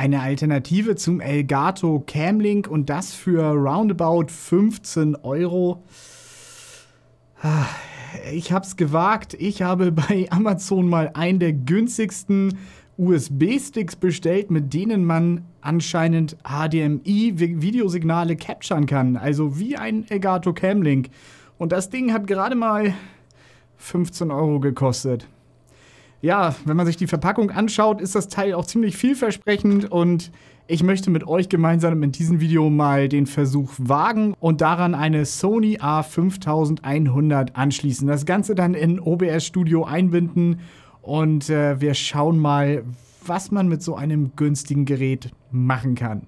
Eine Alternative zum Elgato Camlink und das für roundabout 15 Euro. Ah, ich habe es gewagt. Ich habe bei Amazon mal einen der günstigsten USB-Sticks bestellt, mit denen man anscheinend HDMI-Videosignale capturen kann. Also wie ein Elgato Camlink. Und das Ding hat gerade mal 15 Euro gekostet ja, wenn man sich die Verpackung anschaut, ist das Teil auch ziemlich vielversprechend und ich möchte mit euch gemeinsam in diesem Video mal den Versuch wagen und daran eine Sony A5100 anschließen. Das Ganze dann in OBS Studio einbinden und äh, wir schauen mal, was man mit so einem günstigen Gerät machen kann.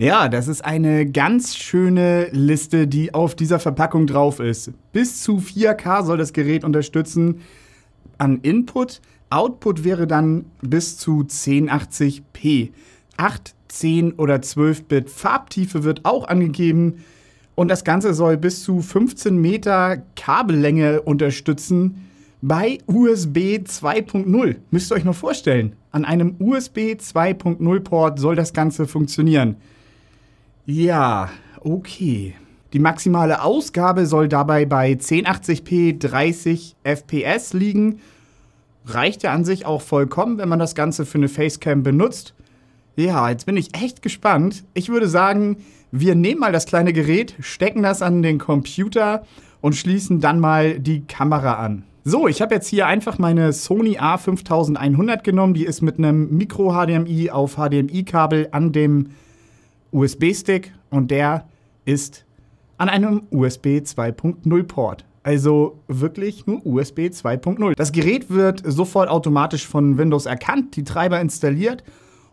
Ja, das ist eine ganz schöne Liste, die auf dieser Verpackung drauf ist. Bis zu 4K soll das Gerät unterstützen an Input. Output wäre dann bis zu 1080p. 8, 10 oder 12 Bit Farbtiefe wird auch angegeben. Und das Ganze soll bis zu 15 Meter Kabellänge unterstützen bei USB 2.0. Müsst ihr euch mal vorstellen, an einem USB 2.0 Port soll das Ganze funktionieren. Ja, okay. Die maximale Ausgabe soll dabei bei 1080p 30 FPS liegen. Reicht ja an sich auch vollkommen, wenn man das Ganze für eine Facecam benutzt. Ja, jetzt bin ich echt gespannt. Ich würde sagen, wir nehmen mal das kleine Gerät, stecken das an den Computer und schließen dann mal die Kamera an. So, ich habe jetzt hier einfach meine Sony A5100 genommen. Die ist mit einem Micro-HDMI auf HDMI-Kabel an dem USB-Stick und der ist an einem USB 2.0 Port. Also wirklich nur USB 2.0. Das Gerät wird sofort automatisch von Windows erkannt, die Treiber installiert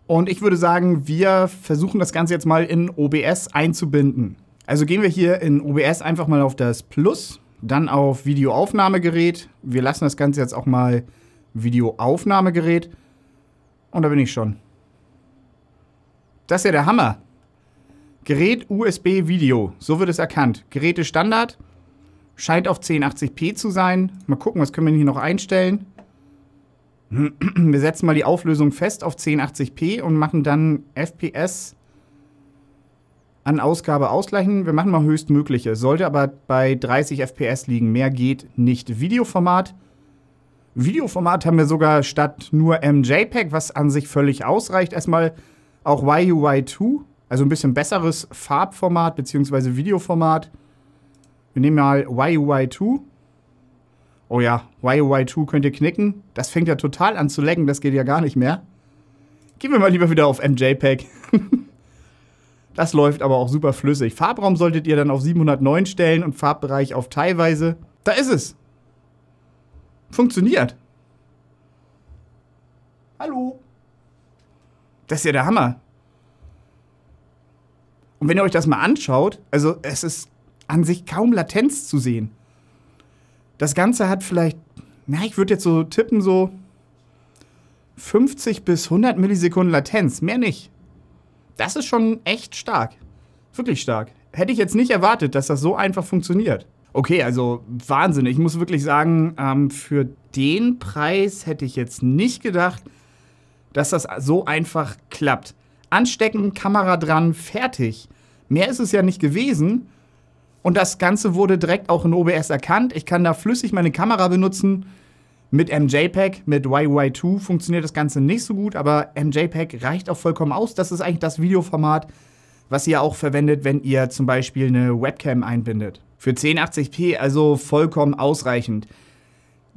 und ich würde sagen, wir versuchen das Ganze jetzt mal in OBS einzubinden. Also gehen wir hier in OBS einfach mal auf das Plus, dann auf Videoaufnahmegerät. Wir lassen das Ganze jetzt auch mal Videoaufnahmegerät. Und da bin ich schon. Das ist ja der Hammer. Gerät USB Video, so wird es erkannt. Geräte Standard, scheint auf 1080p zu sein. Mal gucken, was können wir hier noch einstellen. Wir setzen mal die Auflösung fest auf 1080p und machen dann FPS an Ausgabe ausgleichen. Wir machen mal höchstmögliche, sollte aber bei 30 FPS liegen. Mehr geht nicht. Videoformat. Videoformat haben wir sogar statt nur MJPEG, was an sich völlig ausreicht, erstmal auch YUY2. Also ein bisschen besseres Farbformat bzw. Videoformat. Wir nehmen mal YUI2. Oh ja, YUI2 könnt ihr knicken. Das fängt ja total an zu laggen, das geht ja gar nicht mehr. Gehen wir mal lieber wieder auf MJPEG. das läuft aber auch super flüssig. Farbraum solltet ihr dann auf 709 stellen und Farbbereich auf teilweise. Da ist es. Funktioniert. Hallo. Das ist ja der Hammer. Und wenn ihr euch das mal anschaut, also es ist an sich kaum Latenz zu sehen. Das Ganze hat vielleicht, na, ich würde jetzt so tippen, so 50 bis 100 Millisekunden Latenz, mehr nicht. Das ist schon echt stark. Wirklich stark. Hätte ich jetzt nicht erwartet, dass das so einfach funktioniert. Okay, also Wahnsinn. Ich muss wirklich sagen, ähm, für den Preis hätte ich jetzt nicht gedacht, dass das so einfach klappt anstecken, Kamera dran, fertig. Mehr ist es ja nicht gewesen. Und das Ganze wurde direkt auch in OBS erkannt. Ich kann da flüssig meine Kamera benutzen. Mit MJPEG, mit YY2 funktioniert das Ganze nicht so gut, aber MJPEG reicht auch vollkommen aus. Das ist eigentlich das Videoformat, was ihr auch verwendet, wenn ihr zum Beispiel eine Webcam einbindet. Für 1080p also vollkommen ausreichend.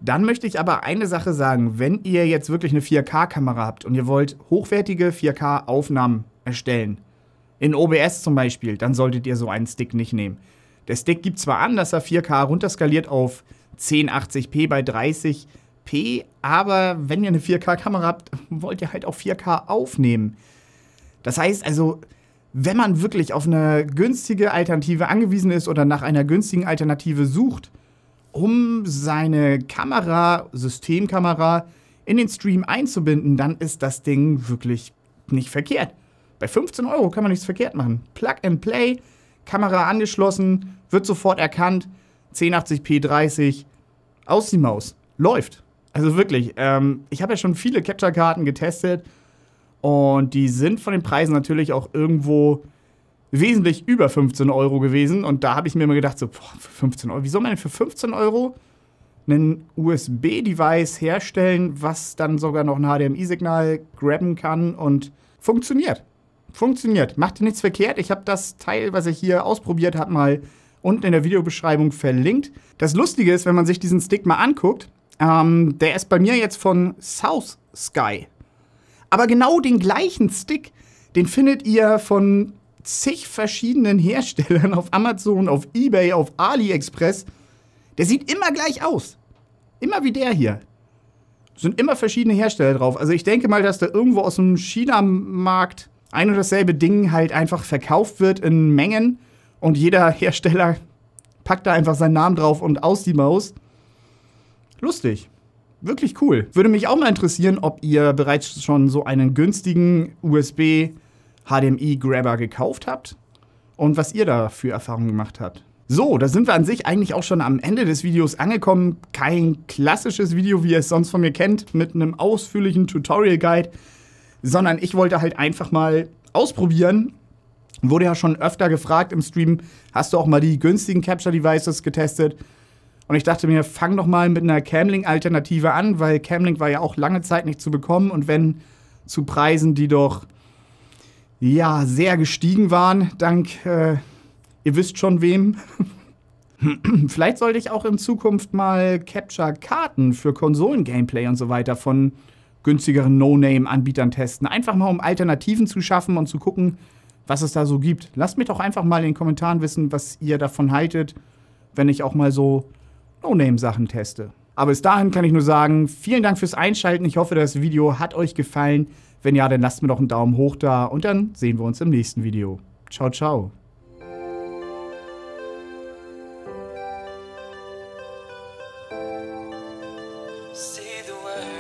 Dann möchte ich aber eine Sache sagen, wenn ihr jetzt wirklich eine 4K-Kamera habt und ihr wollt hochwertige 4K-Aufnahmen erstellen, in OBS zum Beispiel, dann solltet ihr so einen Stick nicht nehmen. Der Stick gibt zwar an, dass er 4K runterskaliert auf 1080p bei 30p, aber wenn ihr eine 4K-Kamera habt, wollt ihr halt auch 4K aufnehmen. Das heißt also, wenn man wirklich auf eine günstige Alternative angewiesen ist oder nach einer günstigen Alternative sucht, um seine Kamera, Systemkamera, in den Stream einzubinden, dann ist das Ding wirklich nicht verkehrt. Bei 15 Euro kann man nichts verkehrt machen. Plug and Play, Kamera angeschlossen, wird sofort erkannt, 1080p 30, aus die Maus, läuft. Also wirklich, ähm, ich habe ja schon viele Capture-Karten getestet und die sind von den Preisen natürlich auch irgendwo wesentlich über 15 Euro gewesen. Und da habe ich mir immer gedacht, so, boah, für 15 Euro, wie soll man denn für 15 Euro ein USB-Device herstellen, was dann sogar noch ein HDMI-Signal grabben kann und funktioniert. Funktioniert. Macht nichts verkehrt. Ich habe das Teil, was ich hier ausprobiert habe, mal unten in der Videobeschreibung verlinkt. Das Lustige ist, wenn man sich diesen Stick mal anguckt, ähm, der ist bei mir jetzt von South Sky. Aber genau den gleichen Stick, den findet ihr von zig verschiedenen Herstellern auf Amazon, auf Ebay, auf AliExpress. Der sieht immer gleich aus. Immer wie der hier. Sind immer verschiedene Hersteller drauf. Also ich denke mal, dass da irgendwo aus dem China-Markt ein und dasselbe Ding halt einfach verkauft wird in Mengen und jeder Hersteller packt da einfach seinen Namen drauf und aus die Maus. Lustig. Wirklich cool. Würde mich auch mal interessieren, ob ihr bereits schon so einen günstigen USB HDMI-Grabber gekauft habt und was ihr da für Erfahrungen gemacht habt. So, da sind wir an sich eigentlich auch schon am Ende des Videos angekommen. Kein klassisches Video, wie ihr es sonst von mir kennt, mit einem ausführlichen Tutorial-Guide, sondern ich wollte halt einfach mal ausprobieren. Wurde ja schon öfter gefragt im Stream, hast du auch mal die günstigen Capture-Devices getestet? Und ich dachte mir, fang doch mal mit einer Camlink-Alternative an, weil Camlink war ja auch lange Zeit nicht zu bekommen und wenn zu Preisen, die doch ja sehr gestiegen waren, dank, äh, ihr wisst schon wem. Vielleicht sollte ich auch in Zukunft mal Capture-Karten für Konsolen-Gameplay und so weiter von günstigeren No-Name-Anbietern testen. Einfach mal, um Alternativen zu schaffen und zu gucken, was es da so gibt. Lasst mich doch einfach mal in den Kommentaren wissen, was ihr davon haltet, wenn ich auch mal so No-Name-Sachen teste. Aber bis dahin kann ich nur sagen, vielen Dank fürs Einschalten. Ich hoffe, das Video hat euch gefallen. Wenn ja, dann lasst mir doch einen Daumen hoch da und dann sehen wir uns im nächsten Video. Ciao, ciao. See the world.